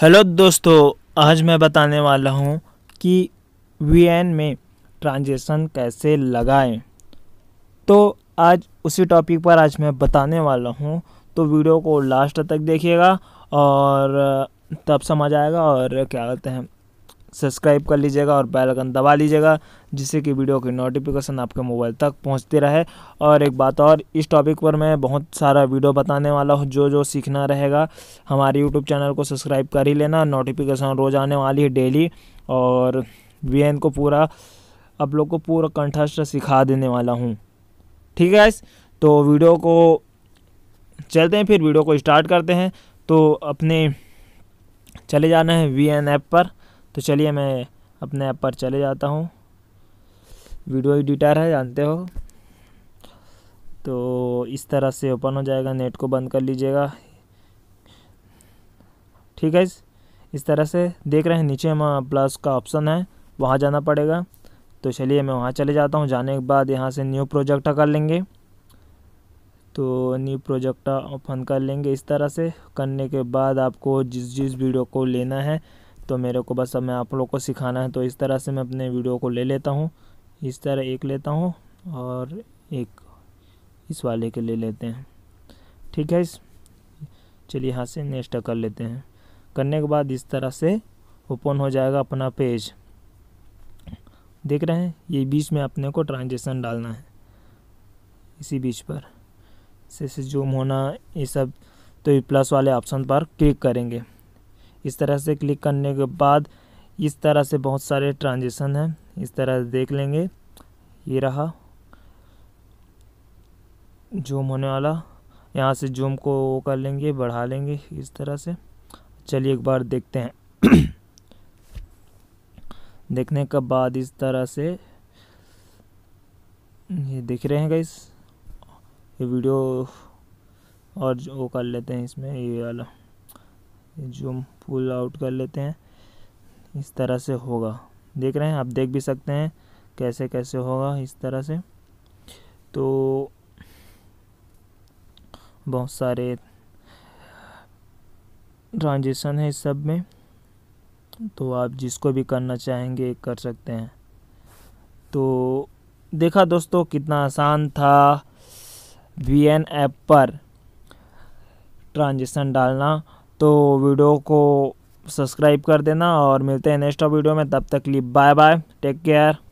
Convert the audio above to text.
hello दोस्तों आज मैं बताने वाला हूँ कि वीएन में ट्रांजेक्शन कैसे लगाएं तो आज उसी टॉपिक पर आज मैं बताने वाला हूँ तो वीडियो को लास्ट तक देखिएगा और तब समझ आएगा और क्या कहते हैं सब्सक्राइब कर लीजिएगा और बेल आइकन दबा लीजिएगा जिससे कि वीडियो की नोटिफिकेशन आपके मोबाइल तक पहुंचती रहे और एक बात और इस टॉपिक पर मैं बहुत सारा वीडियो बताने वाला हूँ जो जो सीखना रहेगा हमारे यूट्यूब चैनल को सब्सक्राइब कर ही लेना नोटिफिकेशन रोज़ आने वाली है डेली और वी को पूरा आप लोग को पूरा कंठस्थ सिखा देने वाला हूँ ठीक है तो वीडियो को चलते हैं फिर वीडियो को स्टार्ट करते हैं तो अपने चले जाना है वी एन ऐप पर तो चलिए मैं अपने ऐप पर चले जाता हूँ वीडियो एडिटर है जानते हो तो इस तरह से ओपन हो जाएगा नेट को बंद कर लीजिएगा ठीक है इस तरह से देख रहे हैं नीचे में प्लस का ऑप्शन है वहाँ जाना पड़ेगा तो चलिए मैं वहाँ चले जाता हूँ जाने के बाद यहाँ से न्यू प्रोजेक्ट कर लेंगे तो न्यू प्रोजेक्ट ओपन कर लेंगे इस तरह से करने के बाद आपको जिस जिस वीडियो को लेना है तो मेरे को बस अब मैं आप लोग को सिखाना है तो इस तरह से मैं अपने वीडियो को ले लेता हूँ इस तरह एक लेता हूँ और एक इस वाले के ले लेते हैं ठीक है इस चलिए यहाँ से नेक्स्ट कर लेते हैं करने के बाद इस तरह से ओपन हो जाएगा अपना पेज देख रहे हैं ये बीच में अपने को ट्रांजेक्शन डालना है इसी बीच पर जैसे जूम होना ये सब तो ये प्लस वाले ऑप्शन पर क्लिक करेंगे इस तरह से क्लिक करने के बाद इस तरह से बहुत सारे ट्रांजेक्शन हैं इस तरह से देख लेंगे ये रहा जूम होने वाला यहाँ से जूम को वो कर लेंगे बढ़ा लेंगे इस तरह से चलिए एक बार देखते हैं देखने के बाद इस तरह से ये दिख रहे हैं गाइस ये वीडियो और वो कर लेते हैं इसमें ये वाला जो हम फुल आउट कर लेते हैं इस तरह से होगा देख रहे हैं आप देख भी सकते हैं कैसे कैसे होगा इस तरह से तो बहुत सारे ट्रांजेक्शन है इस सब में तो आप जिसको भी करना चाहेंगे कर सकते हैं तो देखा दोस्तों कितना आसान था वी एन ऐप पर ट्रांजेक्शन डालना तो वीडियो को सब्सक्राइब कर देना और मिलते हैं नेक्स्ट वीडियो में तब तक लिए बाय बाय टेक केयर